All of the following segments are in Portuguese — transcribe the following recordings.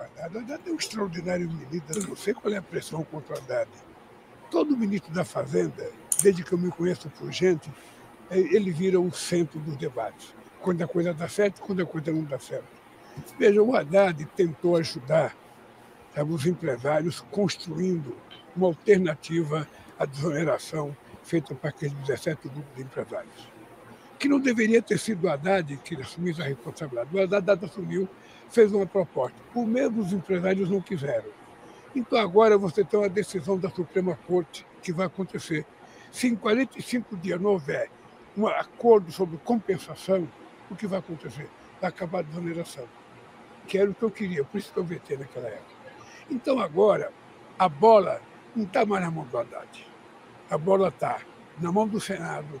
Haddad. O Haddad é um extraordinário Eu não sei qual é a pressão contra o Haddad. Todo ministro da Fazenda, desde que eu me conheço por gente, eh, ele vira o centro dos debates. Quando a coisa dá certo, quando a coisa não dá certo. Veja, o Haddad tentou ajudar sabe, tá, os empresários construindo uma alternativa à desoneração feita para aqueles 17 grupos de empresários. Que não deveria ter sido o Haddad que assumisse a responsabilidade. O Haddad assumiu fez uma proposta. por mesmo os empresários não quiseram. Então agora você tem uma decisão da Suprema Corte que vai acontecer. Se em 45 dias não houver um acordo sobre compensação, o que vai acontecer? Vai acabar a desoneração, que era o que eu queria, por isso que eu vetei naquela época. Então agora, a bola não está mais na mão do Haddad. A bola está na mão do Senado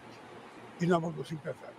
e na mão dos empresários.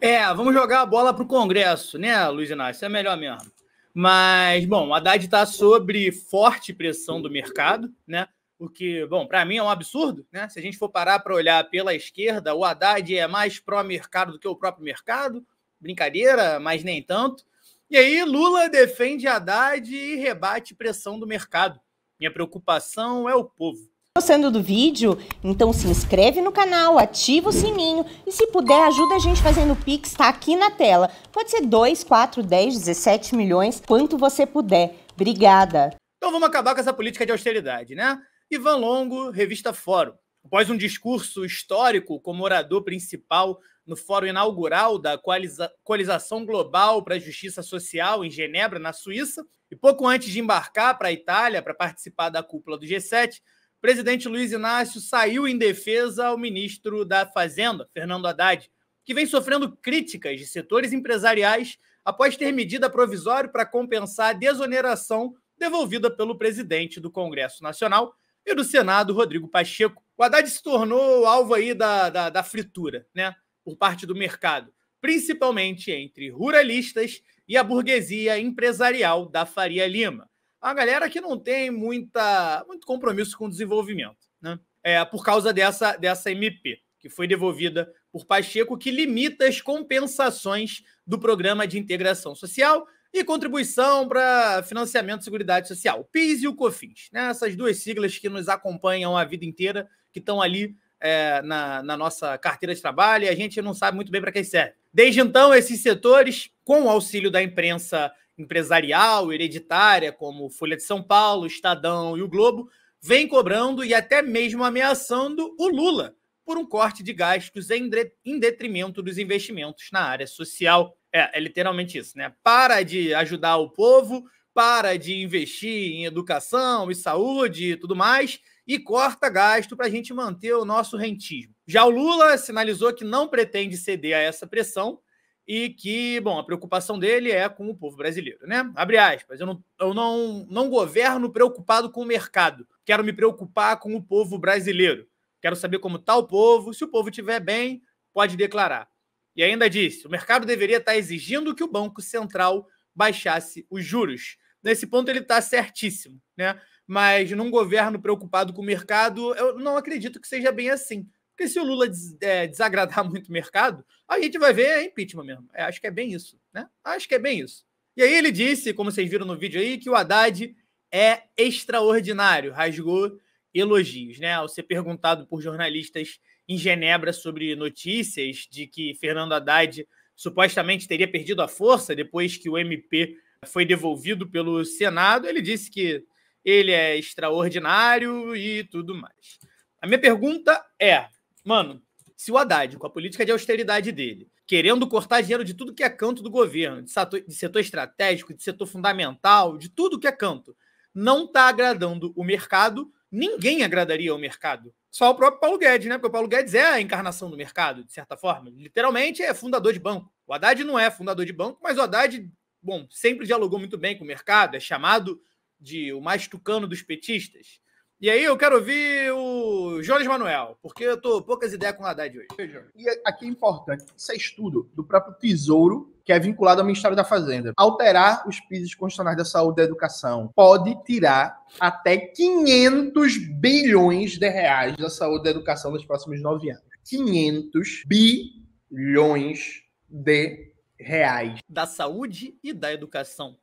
É, vamos jogar a bola para o Congresso, né, Luiz Inácio? É melhor mesmo. Mas, bom, a Haddad está sobre forte pressão do mercado, né? O que, bom, para mim é um absurdo, né? Se a gente for parar para olhar pela esquerda, o Haddad é mais pró-mercado do que o próprio mercado. Brincadeira, mas nem tanto. E aí, Lula defende Haddad e rebate pressão do mercado. Minha preocupação é o povo gostando do vídeo? Então se inscreve no canal, ativa o sininho e se puder ajuda a gente fazendo o Pix, tá aqui na tela. Pode ser 2, 4, 10, 17 milhões, quanto você puder. Obrigada. Então vamos acabar com essa política de austeridade, né? Ivan Longo, Revista Fórum. Após um discurso histórico como orador principal no fórum inaugural da Coaliza Coalização Global para a Justiça Social em Genebra, na Suíça, e pouco antes de embarcar para a Itália para participar da cúpula do G7, presidente Luiz Inácio saiu em defesa ao ministro da Fazenda, Fernando Haddad, que vem sofrendo críticas de setores empresariais após ter medida provisória para compensar a desoneração devolvida pelo presidente do Congresso Nacional e do Senado, Rodrigo Pacheco. O Haddad se tornou alvo aí da, da, da fritura, né? Por parte do mercado, principalmente entre ruralistas e a burguesia empresarial da Faria Lima a galera que não tem muita, muito compromisso com o desenvolvimento, né? É, por causa dessa, dessa MP, que foi devolvida por Pacheco, que limita as compensações do Programa de Integração Social e Contribuição para Financiamento de Seguridade Social, o PIS e o COFINS. Né? Essas duas siglas que nos acompanham a vida inteira, que estão ali é, na, na, nossa carteira de trabalho e a gente não sabe muito bem para quem serve. Desde então, esses setores, com o auxílio da imprensa empresarial, hereditária, como Folha de São Paulo, Estadão e o Globo, vem cobrando e até mesmo ameaçando o Lula por um corte de gastos em, em detrimento dos investimentos na área social. É, é literalmente isso, né? Para de ajudar o povo, para de investir em educação e saúde e tudo mais, e corta gasto para a gente manter o nosso rentismo. Já o Lula sinalizou que não pretende ceder a essa pressão e que, bom, a preocupação dele é com o povo brasileiro, né? Abre aspas, eu não, eu não, não governo preocupado com o mercado, quero me preocupar com o povo brasileiro, quero saber como está o povo, se o povo estiver bem, pode declarar. E ainda disse, o mercado deveria estar tá exigindo que o Banco Central baixasse os juros. Nesse ponto ele está certíssimo, né? Mas num governo preocupado com o mercado, eu não acredito que seja bem assim porque se o Lula des, é, desagradar muito o mercado, a gente vai ver é impeachment mesmo. É, acho que é bem isso, né? Acho que é bem isso. E aí ele disse, como vocês viram no vídeo aí, que o Haddad é extraordinário, rasgou elogios, né? Ao ser perguntado por jornalistas em Genebra sobre notícias de que Fernando Haddad supostamente teria perdido a força depois que o MP foi devolvido pelo Senado, ele disse que ele é extraordinário e tudo mais. A minha pergunta é: Mano, se o Haddad, com a política de austeridade dele, querendo cortar dinheiro de tudo que é canto do governo, de setor, de setor estratégico, de setor fundamental, de tudo que é canto, não está agradando o mercado, ninguém agradaria o mercado. Só o próprio Paulo Guedes, né? Porque o Paulo Guedes é a encarnação do mercado, de certa forma. Literalmente é fundador de banco. O Haddad não é fundador de banco, mas o Haddad, bom, sempre dialogou muito bem com o mercado, é chamado de o mais tucano dos petistas. E aí eu quero ouvir o Jones Manuel, porque eu tô poucas ideias com o Haddad hoje. E aqui é importante, isso é estudo do próprio Tesouro, que é vinculado ao Ministério da Fazenda. Alterar os pisos constitucionais da saúde e da educação pode tirar até 500 bilhões de reais da saúde e da educação nos próximos nove anos. 500 bilhões de reais. Da saúde e da educação.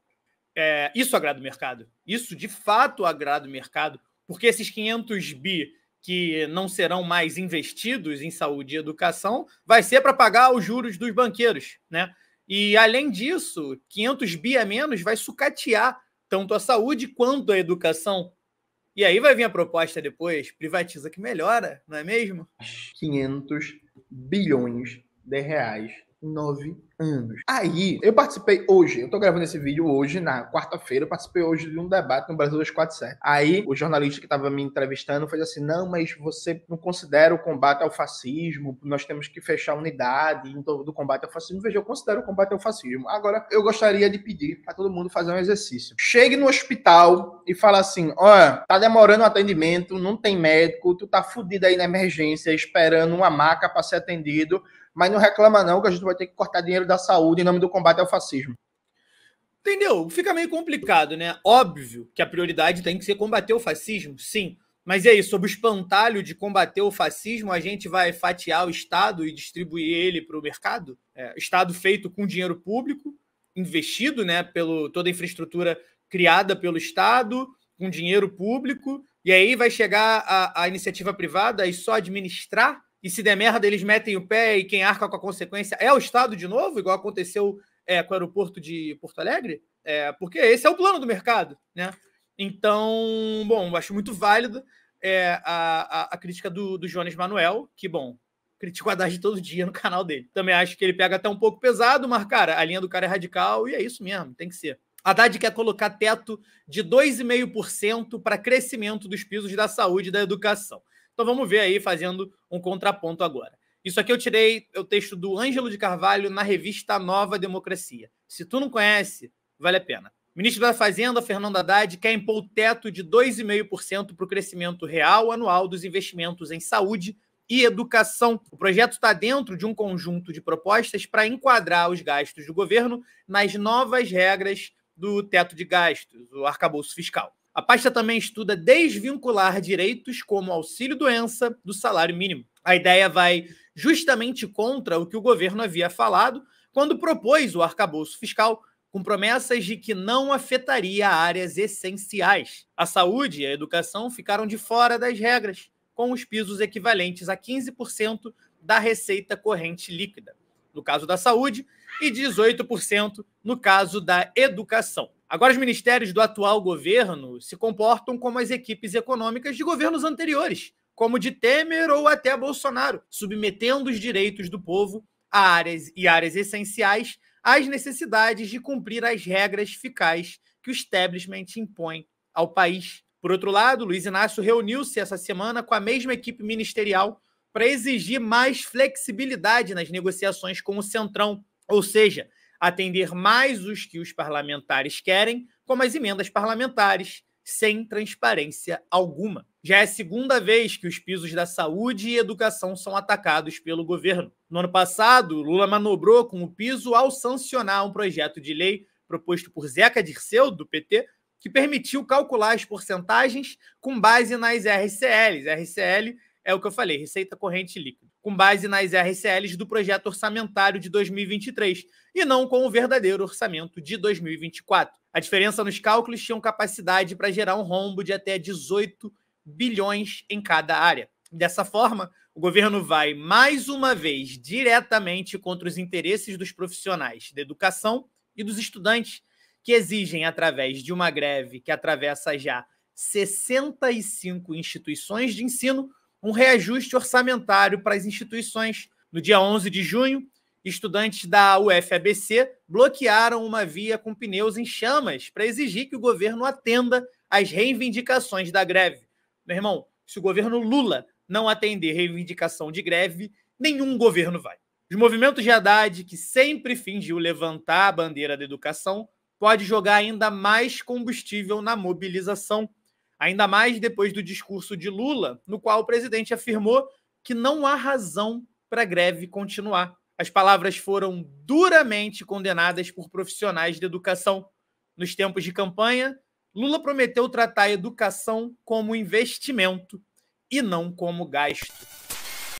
É, isso agrada o mercado. Isso de fato agrada o mercado porque esses 500 bi que não serão mais investidos em saúde e educação vai ser para pagar os juros dos banqueiros, né? E além disso, 500 bi a menos vai sucatear tanto a saúde quanto a educação. E aí vai vir a proposta depois, privatiza que melhora, não é mesmo? 500 bilhões de reais nove anos. Aí, eu participei hoje, eu tô gravando esse vídeo hoje, na quarta-feira, eu participei hoje de um debate no Brasil 247. Aí, o jornalista que tava me entrevistando fez assim, não, mas você não considera o combate ao fascismo, nós temos que fechar a unidade do combate ao fascismo. Veja, eu considero o combate ao fascismo. Agora, eu gostaria de pedir para todo mundo fazer um exercício. Chegue no hospital e fala assim, ó, tá demorando o atendimento, não tem médico, tu tá fudido aí na emergência, esperando uma maca para ser atendido, mas não reclama não que a gente vai ter que cortar dinheiro da saúde em nome do combate ao fascismo. Entendeu? Fica meio complicado, né? Óbvio que a prioridade tem que ser combater o fascismo, sim. Mas e aí, sob o espantalho de combater o fascismo, a gente vai fatiar o Estado e distribuir ele para o mercado? É, Estado feito com dinheiro público, investido, né? Pelo toda a infraestrutura criada pelo Estado, com dinheiro público, e aí vai chegar a, a iniciativa privada e só administrar e se der merda, eles metem o pé e quem arca com a consequência é o Estado de novo, igual aconteceu é, com o aeroporto de Porto Alegre? É, porque esse é o plano do mercado, né? Então, bom, acho muito válido é, a, a, a, crítica do, do Jones Manuel, que, bom, critico a Haddad todo dia no canal dele. Também acho que ele pega até um pouco pesado, mas, cara, a linha do cara é radical e é isso mesmo, tem que ser. Haddad quer colocar teto de 2,5% para crescimento dos pisos da saúde e da educação. Então vamos ver aí fazendo um contraponto agora. Isso aqui eu tirei é o texto do Ângelo de Carvalho na revista Nova Democracia. Se tu não conhece, vale a pena. ministro da Fazenda, Fernando Haddad, quer impor o teto de 2,5% para o crescimento real anual dos investimentos em saúde e educação. O projeto está dentro de um conjunto de propostas para enquadrar os gastos do governo nas novas regras do teto de gastos, o arcabouço fiscal. A pasta também estuda desvincular direitos como auxílio-doença do salário mínimo. A ideia vai justamente contra o que o governo havia falado quando propôs o arcabouço fiscal, com promessas de que não afetaria áreas essenciais. A saúde e a educação ficaram de fora das regras, com os pisos equivalentes a 15% da receita corrente líquida, no caso da saúde, e 18% no caso da educação. Agora, os ministérios do atual governo se comportam como as equipes econômicas de governos anteriores, como de Temer ou até Bolsonaro, submetendo os direitos do povo a áreas e áreas essenciais às necessidades de cumprir as regras ficais que o establishment impõe ao país. Por outro lado, Luiz Inácio reuniu-se essa semana com a mesma equipe ministerial para exigir mais flexibilidade nas negociações com o Centrão, ou seja, atender mais os que os parlamentares querem, como as emendas parlamentares, sem transparência alguma. Já é a segunda vez que os pisos da saúde e educação são atacados pelo governo. No ano passado, Lula manobrou com o piso ao sancionar um projeto de lei proposto por Zeca Dirceu, do PT, que permitiu calcular as porcentagens com base nas RCLs. RCL é o que eu falei, receita corrente líquida com base nas RCLs do projeto orçamentário de 2023 e não com o verdadeiro orçamento de 2024. A diferença nos cálculos tinha capacidade para gerar um rombo de até 18 bilhões em cada área. Dessa forma, o governo vai mais uma vez diretamente contra os interesses dos profissionais da educação e dos estudantes, que exigem, através de uma greve que atravessa já 65 instituições de ensino, um reajuste orçamentário para as instituições. No dia 11 de junho, estudantes da UFABC bloquearam uma via com pneus em chamas para exigir que o governo atenda às reivindicações da greve. Meu irmão, se o governo Lula não atender reivindicação de greve, nenhum governo vai. Os movimentos de Haddad, que sempre fingiu levantar a bandeira da educação, pode jogar ainda mais combustível na mobilização. Ainda mais depois do discurso de Lula, no qual o presidente afirmou que não há razão para a greve continuar. As palavras foram duramente condenadas por profissionais de educação. Nos tempos de campanha, Lula prometeu tratar a educação como investimento e não como gasto.